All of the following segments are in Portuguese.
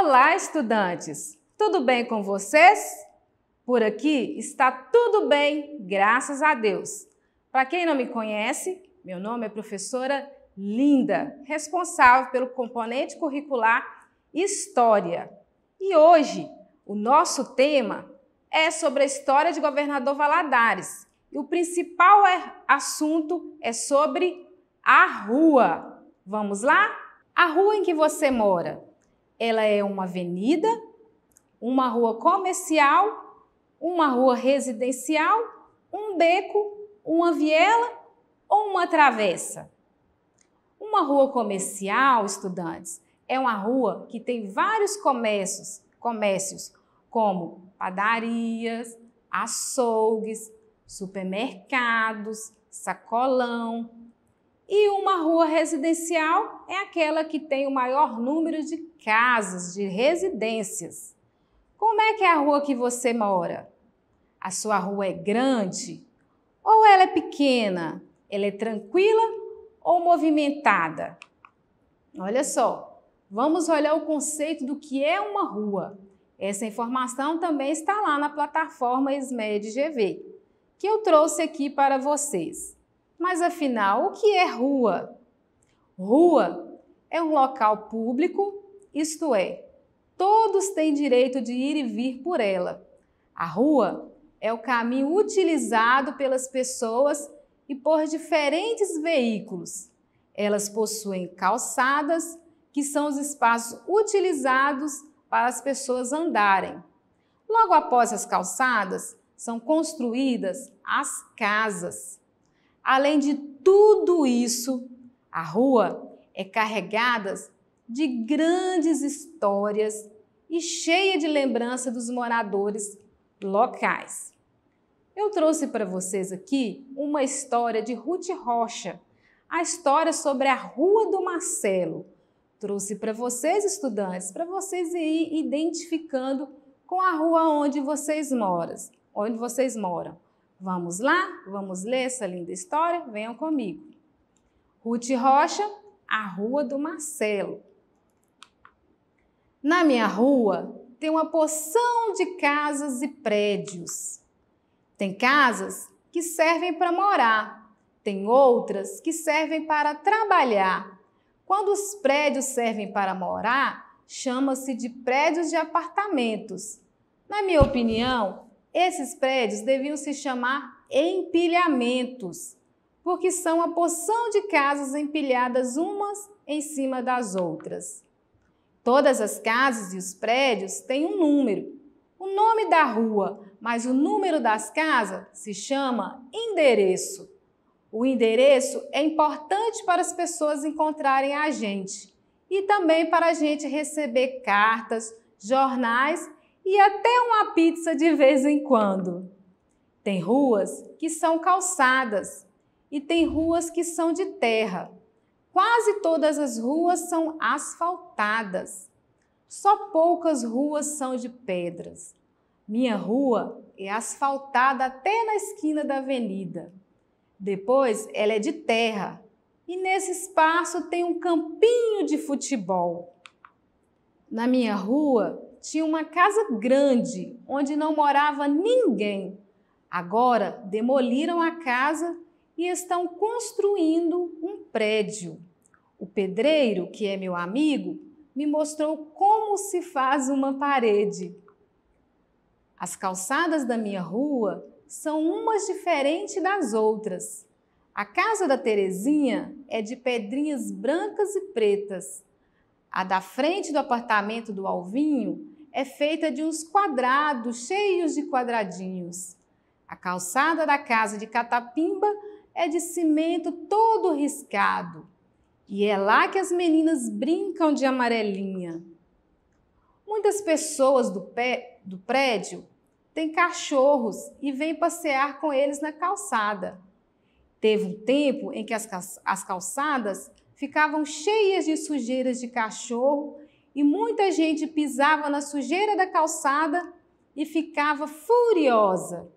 Olá, estudantes! Tudo bem com vocês? Por aqui está tudo bem, graças a Deus. Para quem não me conhece, meu nome é professora Linda, responsável pelo componente curricular História. E hoje o nosso tema é sobre a história de Governador Valadares. E o principal é, assunto é sobre a rua. Vamos lá? A rua em que você mora ela é uma avenida, uma rua comercial, uma rua residencial, um beco, uma viela ou uma travessa. Uma rua comercial, estudantes, é uma rua que tem vários comércios, comércios como padarias, açougues, supermercados, sacolão, e uma rua residencial é aquela que tem o maior número de casas, de residências. Como é que é a rua que você mora? A sua rua é grande? Ou ela é pequena? Ela é tranquila ou movimentada? Olha só, vamos olhar o conceito do que é uma rua. Essa informação também está lá na plataforma SMED GV, que eu trouxe aqui para vocês. Mas afinal, o que é rua? Rua é um local público, isto é, todos têm direito de ir e vir por ela. A rua é o caminho utilizado pelas pessoas e por diferentes veículos. Elas possuem calçadas, que são os espaços utilizados para as pessoas andarem. Logo após as calçadas, são construídas as casas. Além de tudo isso, a rua é carregada de grandes histórias e cheia de lembrança dos moradores locais. Eu trouxe para vocês aqui uma história de Ruth Rocha, a história sobre a Rua do Marcelo. Trouxe para vocês, estudantes, para vocês ir identificando com a rua onde vocês moram, onde vocês moram. Vamos lá? Vamos ler essa linda história? Venham comigo. Ruth Rocha, a Rua do Marcelo. Na minha rua tem uma porção de casas e prédios. Tem casas que servem para morar, tem outras que servem para trabalhar. Quando os prédios servem para morar, chama-se de prédios de apartamentos. Na minha opinião, esses prédios deviam se chamar empilhamentos, porque são a porção de casas empilhadas umas em cima das outras. Todas as casas e os prédios têm um número, o nome da rua, mas o número das casas se chama endereço. O endereço é importante para as pessoas encontrarem a gente e também para a gente receber cartas, jornais e até uma pizza de vez em quando. Tem ruas que são calçadas e tem ruas que são de terra. Quase todas as ruas são asfaltadas. Só poucas ruas são de pedras. Minha rua é asfaltada até na esquina da avenida. Depois ela é de terra e nesse espaço tem um campinho de futebol. Na minha rua tinha uma casa grande onde não morava ninguém. Agora demoliram a casa e estão construindo um prédio. O pedreiro, que é meu amigo, me mostrou como se faz uma parede. As calçadas da minha rua são umas diferentes das outras. A casa da Terezinha é de pedrinhas brancas e pretas a da frente do apartamento do Alvinho é feita de uns quadrados cheios de quadradinhos. A calçada da casa de Catapimba é de cimento todo riscado. E é lá que as meninas brincam de amarelinha. Muitas pessoas do, pé, do prédio têm cachorros e vêm passear com eles na calçada. Teve um tempo em que as, as calçadas ficavam cheias de sujeiras de cachorro e muita gente pisava na sujeira da calçada e ficava furiosa.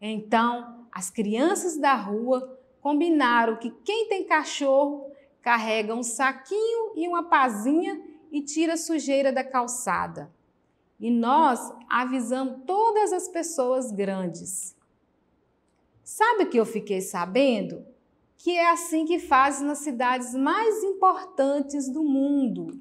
Então, as crianças da rua combinaram que quem tem cachorro carrega um saquinho e uma pazinha e tira a sujeira da calçada. E nós avisamos todas as pessoas grandes. Sabe o que eu fiquei sabendo? que é assim que faz nas cidades mais importantes do mundo.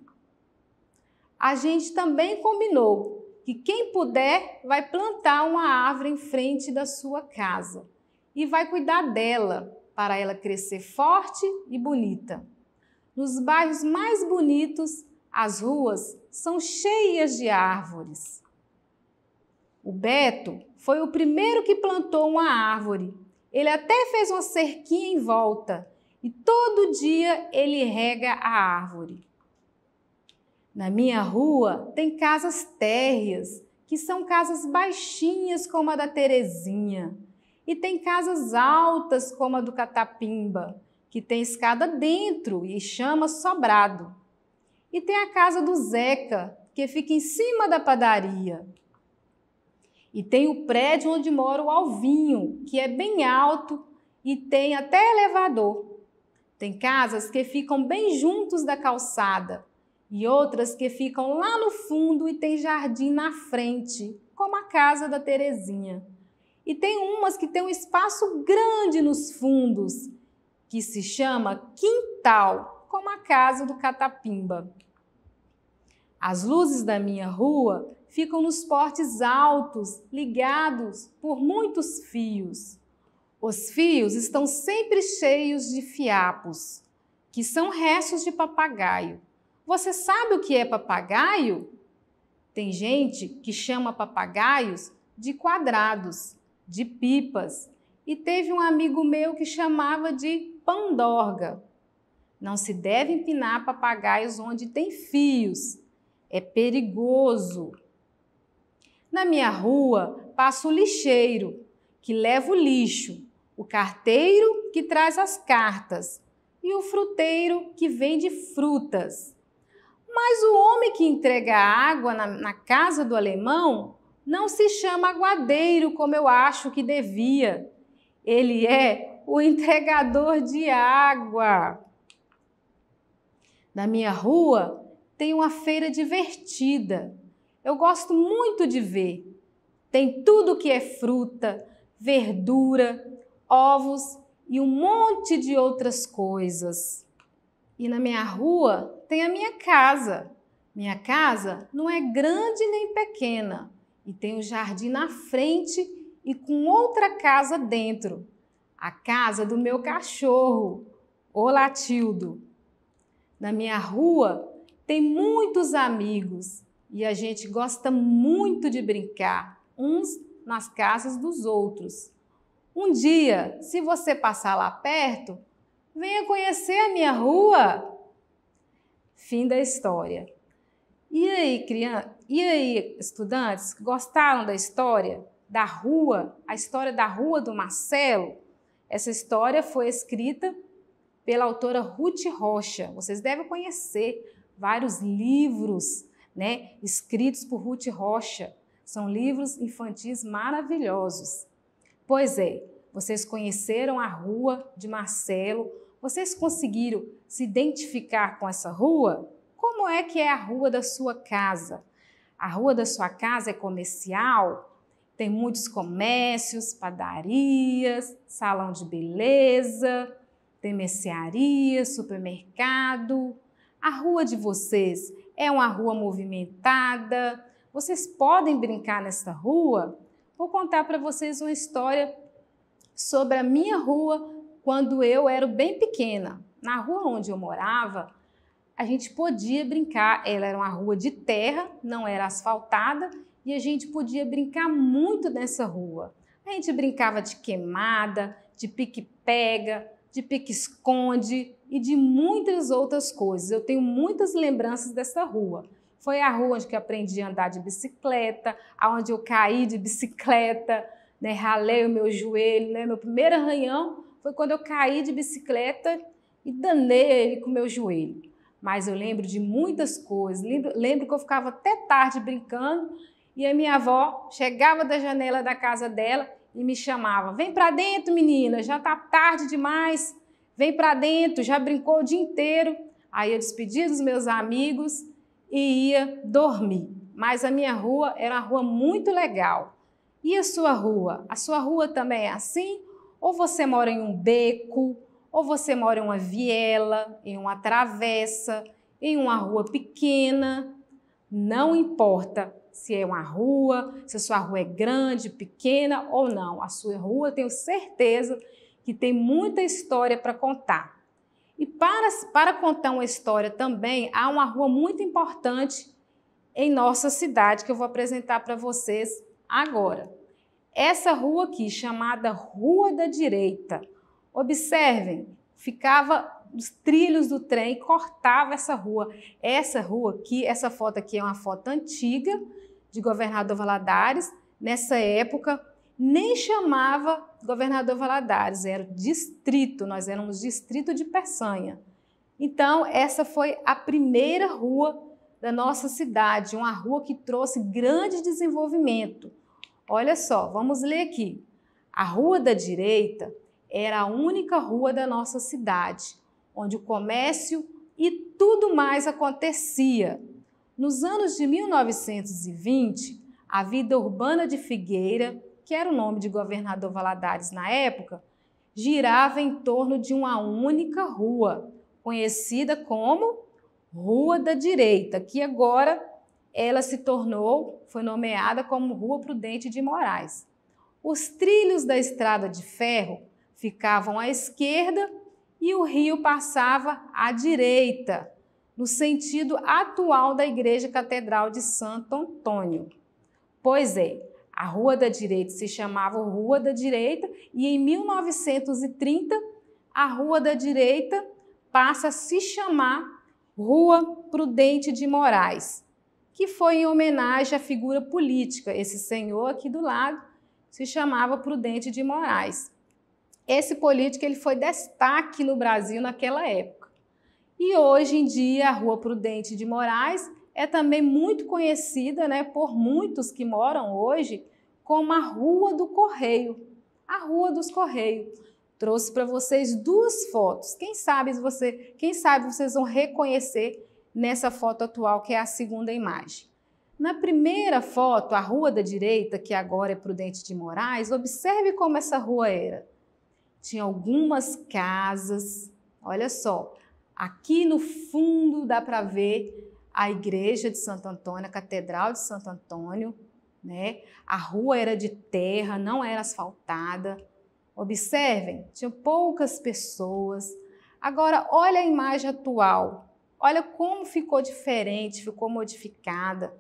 A gente também combinou que quem puder vai plantar uma árvore em frente da sua casa e vai cuidar dela para ela crescer forte e bonita. Nos bairros mais bonitos, as ruas são cheias de árvores. O Beto foi o primeiro que plantou uma árvore ele até fez uma cerquinha em volta e todo dia ele rega a árvore. Na minha rua tem casas térreas, que são casas baixinhas como a da Terezinha, e tem casas altas como a do Catapimba, que tem escada dentro e chama sobrado. E tem a casa do Zeca, que fica em cima da padaria, e tem o prédio onde mora o Alvinho, que é bem alto e tem até elevador. Tem casas que ficam bem juntos da calçada e outras que ficam lá no fundo e tem jardim na frente, como a casa da Terezinha. E tem umas que tem um espaço grande nos fundos, que se chama quintal, como a casa do Catapimba. As luzes da minha rua ficam nos portes altos, ligados por muitos fios. Os fios estão sempre cheios de fiapos, que são restos de papagaio. Você sabe o que é papagaio? Tem gente que chama papagaios de quadrados, de pipas, e teve um amigo meu que chamava de pandorga. Não se deve empinar papagaios onde tem fios. É perigoso. Na minha rua passa o lixeiro, que leva o lixo, o carteiro, que traz as cartas, e o fruteiro, que vende frutas. Mas o homem que entrega a água na, na casa do alemão não se chama aguadeiro, como eu acho que devia. Ele é o entregador de água. Na minha rua tem uma feira divertida eu gosto muito de ver. Tem tudo que é fruta, verdura, ovos e um monte de outras coisas. E na minha rua tem a minha casa. Minha casa não é grande nem pequena e tem um jardim na frente e com outra casa dentro. A casa do meu cachorro, o Latildo. Na minha rua tem muitos amigos e a gente gosta muito de brincar uns nas casas dos outros. Um dia, se você passar lá perto, venha conhecer a minha rua. Fim da história. E aí, criança, e aí, estudantes, gostaram da história da rua, a história da rua do Marcelo? Essa história foi escrita pela autora Ruth Rocha. Vocês devem conhecer vários livros né, escritos por Ruth Rocha. São livros infantis maravilhosos. Pois é, vocês conheceram a rua de Marcelo, vocês conseguiram se identificar com essa rua? Como é que é a rua da sua casa? A rua da sua casa é comercial? Tem muitos comércios, padarias, salão de beleza, tem mercearia, supermercado. A rua de vocês é uma rua movimentada. Vocês podem brincar nessa rua? Vou contar para vocês uma história sobre a minha rua quando eu era bem pequena. Na rua onde eu morava, a gente podia brincar. Ela era uma rua de terra, não era asfaltada, e a gente podia brincar muito nessa rua. A gente brincava de queimada, de pique-pega, de pique-esconde e de muitas outras coisas. Eu tenho muitas lembranças dessa rua. Foi a rua onde eu aprendi a andar de bicicleta, aonde eu caí de bicicleta, né, ralei o meu joelho, né, meu primeiro arranhão foi quando eu caí de bicicleta e danei ele com o meu joelho. Mas eu lembro de muitas coisas, lembro, lembro que eu ficava até tarde brincando e a minha avó chegava da janela da casa dela e me chamava: "Vem para dentro, menina, já está tarde demais. Vem para dentro, já brincou o dia inteiro". Aí eu despedia dos meus amigos e ia dormir. Mas a minha rua era uma rua muito legal. E a sua rua? A sua rua também é assim? Ou você mora em um beco, ou você mora em uma viela, em uma travessa, em uma rua pequena? Não importa se é uma rua, se a sua rua é grande, pequena ou não. A sua rua, tenho certeza que tem muita história para contar. E para, para contar uma história também, há uma rua muito importante em nossa cidade que eu vou apresentar para vocês agora. Essa rua aqui, chamada Rua da Direita. Observem, ficava os trilhos do trem cortava essa rua. Essa rua aqui, essa foto aqui é uma foto antiga de governador Valadares, nessa época, nem chamava governador Valadares, era distrito, nós éramos distrito de Peçanha. Então, essa foi a primeira rua da nossa cidade, uma rua que trouxe grande desenvolvimento. Olha só, vamos ler aqui. A Rua da Direita era a única rua da nossa cidade, onde o comércio e tudo mais acontecia. Nos anos de 1920, a vida urbana de Figueira, que era o nome de governador Valadares na época, girava em torno de uma única rua, conhecida como Rua da Direita, que agora ela se tornou, foi nomeada como Rua Prudente de Moraes. Os trilhos da estrada de ferro ficavam à esquerda e o rio passava à direita, no sentido atual da Igreja Catedral de Santo Antônio. Pois é, a Rua da Direita se chamava Rua da Direita e em 1930 a Rua da Direita passa a se chamar Rua Prudente de Moraes, que foi em homenagem à figura política. Esse senhor aqui do lado se chamava Prudente de Moraes. Esse político ele foi destaque no Brasil naquela época e hoje em dia, a Rua Prudente de Moraes é também muito conhecida né, por muitos que moram hoje como a Rua do Correio, a Rua dos Correios. Trouxe para vocês duas fotos. Quem sabe você, quem sabe vocês vão reconhecer nessa foto atual, que é a segunda imagem. Na primeira foto, a rua da direita, que agora é Prudente de Moraes, observe como essa rua era. Tinha algumas casas, olha só, Aqui no fundo dá para ver a igreja de Santo Antônio, a Catedral de Santo Antônio, né? A rua era de terra, não era asfaltada. Observem, tinha poucas pessoas. Agora olha a imagem atual. Olha como ficou diferente, ficou modificada.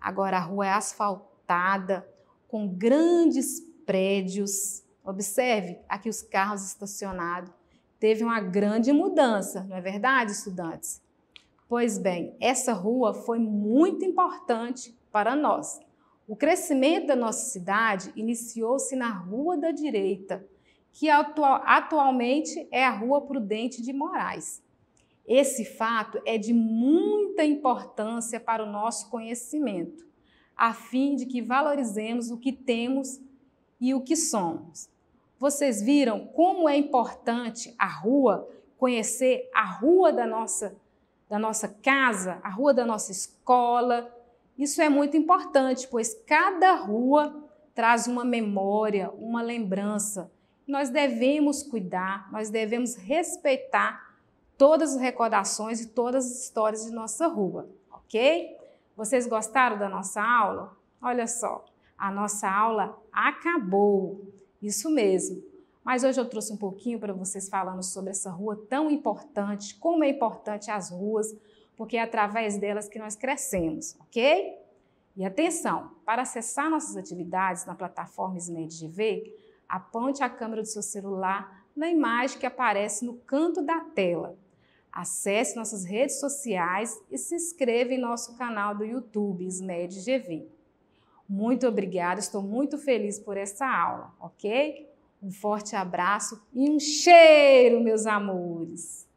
Agora a rua é asfaltada, com grandes prédios. Observe aqui os carros estacionados teve uma grande mudança, não é verdade, estudantes? Pois bem, essa rua foi muito importante para nós. O crescimento da nossa cidade iniciou-se na Rua da Direita, que atual, atualmente é a Rua Prudente de Moraes. Esse fato é de muita importância para o nosso conhecimento, a fim de que valorizemos o que temos e o que somos. Vocês viram como é importante a rua, conhecer a rua da nossa, da nossa casa, a rua da nossa escola. Isso é muito importante, pois cada rua traz uma memória, uma lembrança. Nós devemos cuidar, nós devemos respeitar todas as recordações e todas as histórias de nossa rua, ok? Vocês gostaram da nossa aula? Olha só, a nossa aula acabou. Isso mesmo. Mas hoje eu trouxe um pouquinho para vocês falando sobre essa rua tão importante, como é importante as ruas, porque é através delas que nós crescemos, ok? E atenção, para acessar nossas atividades na plataforma SMEDGV, aponte a câmera do seu celular na imagem que aparece no canto da tela. Acesse nossas redes sociais e se inscreva em nosso canal do YouTube SMEDGV. Muito obrigada, estou muito feliz por essa aula, ok? Um forte abraço e um cheiro, meus amores!